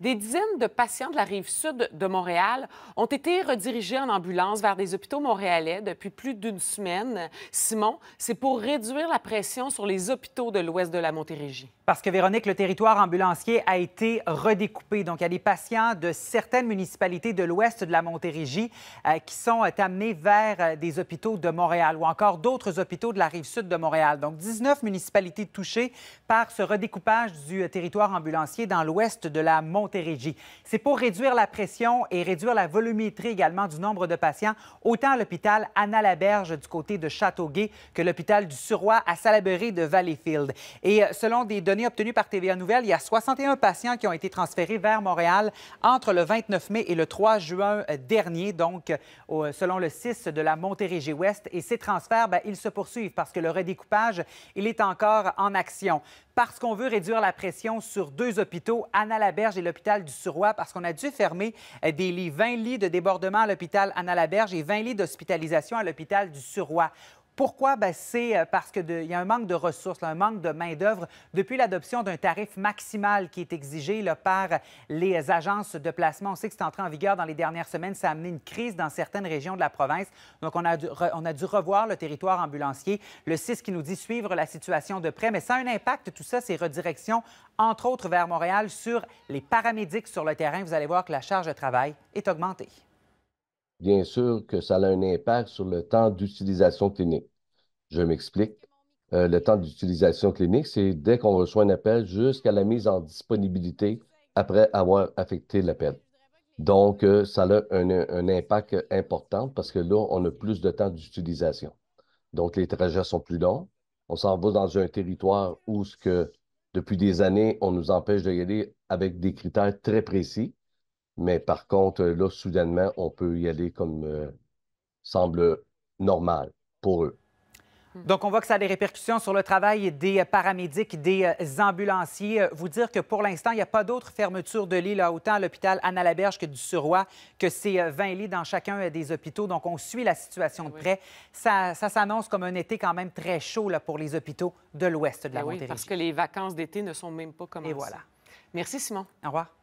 Des dizaines de patients de la rive sud de Montréal ont été redirigés en ambulance vers des hôpitaux montréalais depuis plus d'une semaine. Simon, c'est pour réduire la pression sur les hôpitaux de l'ouest de la Montérégie. Parce que, Véronique, le territoire ambulancier a été redécoupé. Donc, il y a des patients de certaines municipalités de l'ouest de la Montérégie euh, qui sont euh, amenés vers euh, des hôpitaux de Montréal ou encore d'autres hôpitaux de la rive sud de Montréal. Donc, 19 municipalités touchées par ce redécoupage du territoire ambulancier dans l'ouest de la Montérégie. C'est pour réduire la pression et réduire la volumétrie également du nombre de patients, autant à l'hôpital Anna-Laberge du côté de Châteauguay que l'hôpital du Suroy à Salaberry de Valleyfield. Et euh, selon des données obtenues par TVA Nouvelle, il y a 61 patients qui ont été transférés vers Montréal entre le 29 mai et le 3 juin euh, dernier, donc euh, selon le 6 de la Montérégie-Ouest. Et ces transferts, ben, ils se poursuivent parce que le redécoupage, il est encore en action parce qu'on veut réduire la pression sur deux hôpitaux, anna berge et l'hôpital du Suroy, parce qu'on a dû fermer euh, des lits, 20 lits de débordement à l'hôpital anna berge et 20 lits d'hospitalisation à l'hôpital du Suroy. Pourquoi? Ben, c'est euh, parce qu'il y a un manque de ressources, un manque de main-d'œuvre depuis l'adoption d'un tarif maximal qui est exigé par les agences de placement. On sait que c'est entré en vigueur dans les dernières semaines. Ça a amené une crise dans certaines régions de la province. Donc, on a dû, revoir le territoire ambulancier. Le 6 qui nous dit suivre la situation de près, mais ça a un impact, tout ça, ces redirections, entre autres vers Montréal, sur les paramédics sur le terrain. Vous allez voir que la charge de travail est augmentée. Bien sûr que ça a un impact sur le temps d'utilisation clinique. Je m'explique. Euh, le temps d'utilisation clinique, c'est dès qu'on reçoit un appel jusqu'à la mise en disponibilité après avoir affecté l'appel. Donc, euh, ça a un, impact important parce que là, on a plus de temps d'utilisation. Donc, les trajets sont plus longs. On s'en va dans un territoire où, depuis des années, on nous empêche d'y aller avec des critères très précis. Mais par contre, là, soudainement, on peut y aller comme euh, semble normal pour eux. Mm. Donc, on voit que ça a des répercussions sur le travail des paramédics, des euh, ambulanciers. Euh, vous dire que pour l'instant, il n'y a pas d'autres fermetures de lits, là, autant à l'hôpital Anna-Laberge que du Suroy, que c'est 20 euh, lits dans chacun des hôpitaux. Donc, on suit la situation de près. Ça, s'annonce comme un été quand même très chaud là, pour les hôpitaux de l'ouest de ben la oui, parce que les vacances d'été ne sont même pas commencées. Et voilà. Merci, Simon. Au revoir.